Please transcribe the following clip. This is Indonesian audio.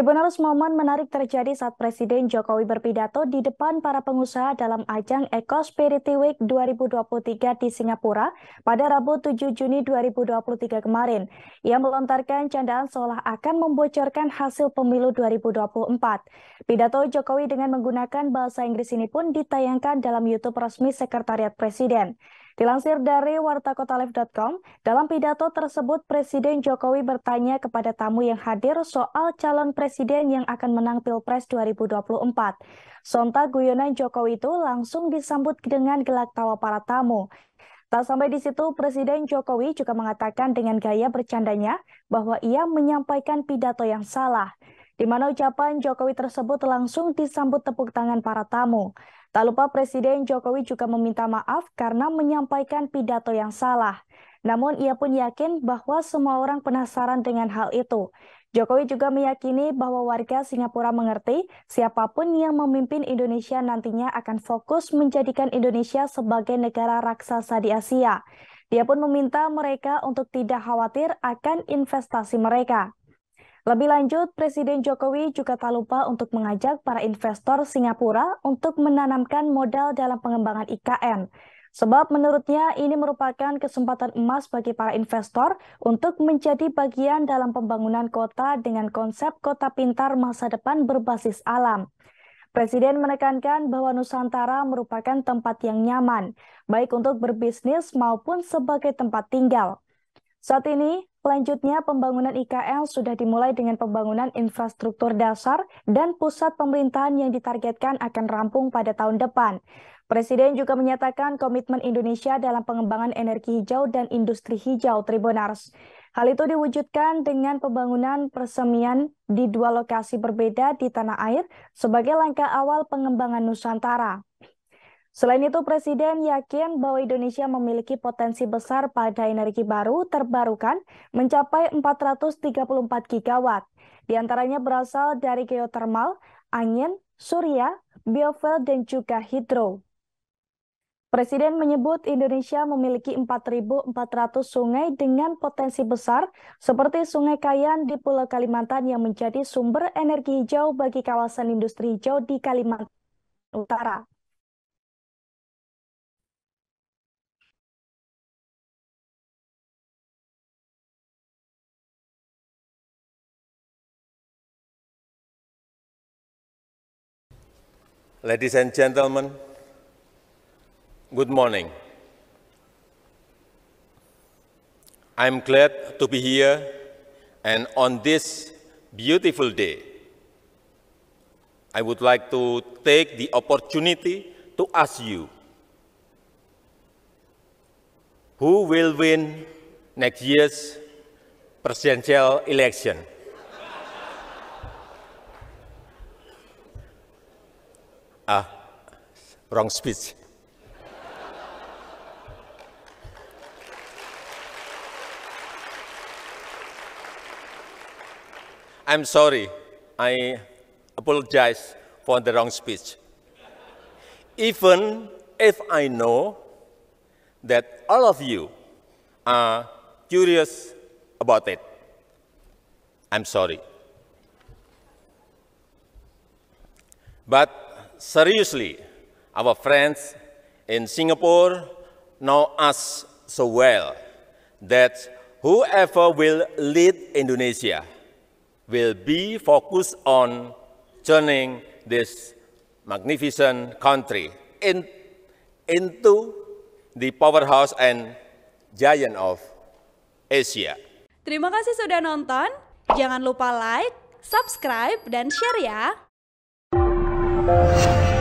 arus momen menarik terjadi saat Presiden Jokowi berpidato di depan para pengusaha dalam ajang Eco Spirit Week 2023 di Singapura pada Rabu 7 Juni 2023 kemarin. Ia melontarkan candaan seolah akan membocorkan hasil pemilu 2024. Pidato Jokowi dengan menggunakan bahasa Inggris ini pun ditayangkan dalam YouTube resmi Sekretariat Presiden. Dilansir dari wartakotalife.com, dalam pidato tersebut Presiden Jokowi bertanya kepada tamu yang hadir soal calon presiden yang akan menang Pilpres 2024. Sontak guyonan Jokowi itu langsung disambut dengan gelak tawa para tamu. Tak sampai di situ, Presiden Jokowi juga mengatakan dengan gaya bercandanya bahwa ia menyampaikan pidato yang salah, di mana ucapan Jokowi tersebut langsung disambut tepuk tangan para tamu. Tak lupa Presiden Jokowi juga meminta maaf karena menyampaikan pidato yang salah. Namun ia pun yakin bahwa semua orang penasaran dengan hal itu. Jokowi juga meyakini bahwa warga Singapura mengerti siapapun yang memimpin Indonesia nantinya akan fokus menjadikan Indonesia sebagai negara raksasa di Asia. Dia pun meminta mereka untuk tidak khawatir akan investasi mereka. Lebih lanjut, Presiden Jokowi juga tak lupa untuk mengajak para investor Singapura untuk menanamkan modal dalam pengembangan IKN. Sebab menurutnya ini merupakan kesempatan emas bagi para investor untuk menjadi bagian dalam pembangunan kota dengan konsep kota pintar masa depan berbasis alam. Presiden menekankan bahwa Nusantara merupakan tempat yang nyaman, baik untuk berbisnis maupun sebagai tempat tinggal. Saat ini, Selanjutnya, pembangunan IKL sudah dimulai dengan pembangunan infrastruktur dasar dan pusat pemerintahan yang ditargetkan akan rampung pada tahun depan. Presiden juga menyatakan komitmen Indonesia dalam pengembangan energi hijau dan industri hijau Tribunars. Hal itu diwujudkan dengan pembangunan persemian di dua lokasi berbeda di tanah air sebagai langkah awal pengembangan Nusantara. Selain itu, Presiden yakin bahwa Indonesia memiliki potensi besar pada energi baru terbarukan mencapai 434 gigawatt. Di antaranya berasal dari geotermal, angin, surya, biofuel, dan juga hidro. Presiden menyebut Indonesia memiliki 4.400 sungai dengan potensi besar seperti Sungai Kayan di Pulau Kalimantan yang menjadi sumber energi hijau bagi kawasan industri hijau di Kalimantan Utara. Ladies and gentlemen, good morning. I'm glad to be here and on this beautiful day, I would like to take the opportunity to ask you, who will win next year's presidential election? Ah, wrong speech. I'm sorry. I apologize for the wrong speech. Even if I know that all of you are curious about it, I'm sorry. But seriously, our friends in Singapore know us so well that whoever will lead Indonesia will be focused on turning this magnificent country in, into the powerhouse and giant of Asia. Terima kasih sudah nonton. Jangan lupa like, subscribe, dan share ya. Thank you.